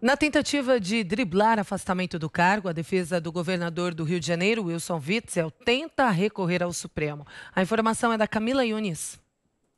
Na tentativa de driblar afastamento do cargo, a defesa do governador do Rio de Janeiro, Wilson Witzel, tenta recorrer ao Supremo. A informação é da Camila Yunis.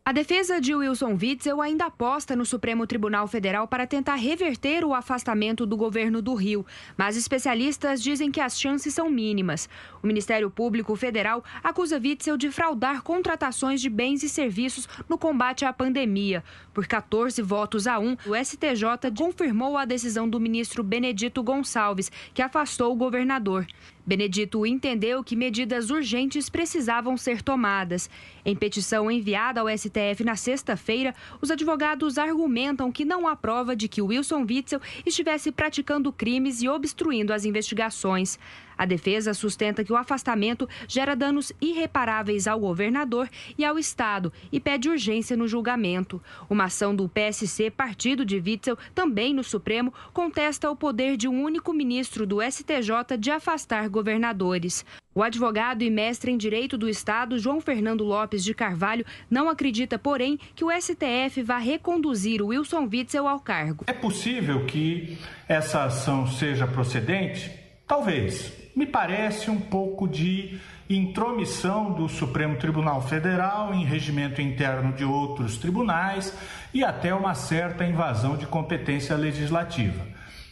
A defesa de Wilson Witzel ainda aposta no Supremo Tribunal Federal para tentar reverter o afastamento do governo do Rio, mas especialistas dizem que as chances são mínimas. O Ministério Público Federal acusa Witzel de fraudar contratações de bens e serviços no combate à pandemia. Por 14 votos a 1, o STJ confirmou a decisão do ministro Benedito Gonçalves, que afastou o governador. Benedito entendeu que medidas urgentes precisavam ser tomadas. Em petição enviada ao STF na sexta-feira, os advogados argumentam que não há prova de que Wilson Witzel estivesse praticando crimes e obstruindo as investigações. A defesa sustenta que o afastamento gera danos irreparáveis ao governador e ao Estado e pede urgência no julgamento. Uma ação do PSC, partido de Witzel, também no Supremo, contesta o poder de um único ministro do STJ de afastar governadores. O advogado e mestre em Direito do Estado, João Fernando Lopes de Carvalho, não acredita, porém, que o STF vá reconduzir o Wilson Witzel ao cargo. É possível que essa ação seja procedente? Talvez. Me parece um pouco de intromissão do Supremo Tribunal Federal em regimento interno de outros tribunais e até uma certa invasão de competência legislativa.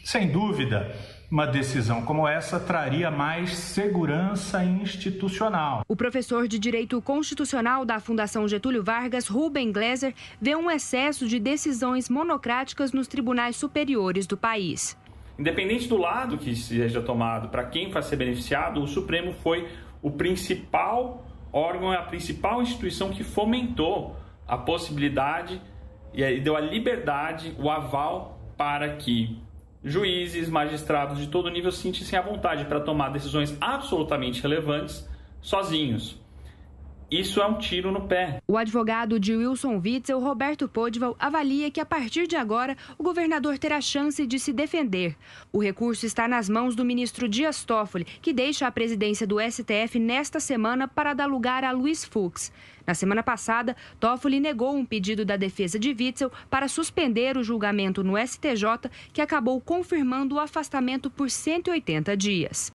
Sem dúvida, uma decisão como essa traria mais segurança institucional. O professor de Direito Constitucional da Fundação Getúlio Vargas, Ruben Gleiser, vê um excesso de decisões monocráticas nos tribunais superiores do país. Independente do lado que seja tomado, para quem vai ser beneficiado, o Supremo foi o principal órgão, é a principal instituição que fomentou a possibilidade e deu a liberdade, o aval para que Juízes, magistrados de todo nível sentem-se à vontade para tomar decisões absolutamente relevantes sozinhos. Isso é um tiro no pé. O advogado de Wilson Witzel, Roberto Podval, avalia que a partir de agora o governador terá chance de se defender. O recurso está nas mãos do ministro Dias Toffoli, que deixa a presidência do STF nesta semana para dar lugar a Luiz Fux. Na semana passada, Toffoli negou um pedido da defesa de Witzel para suspender o julgamento no STJ, que acabou confirmando o afastamento por 180 dias.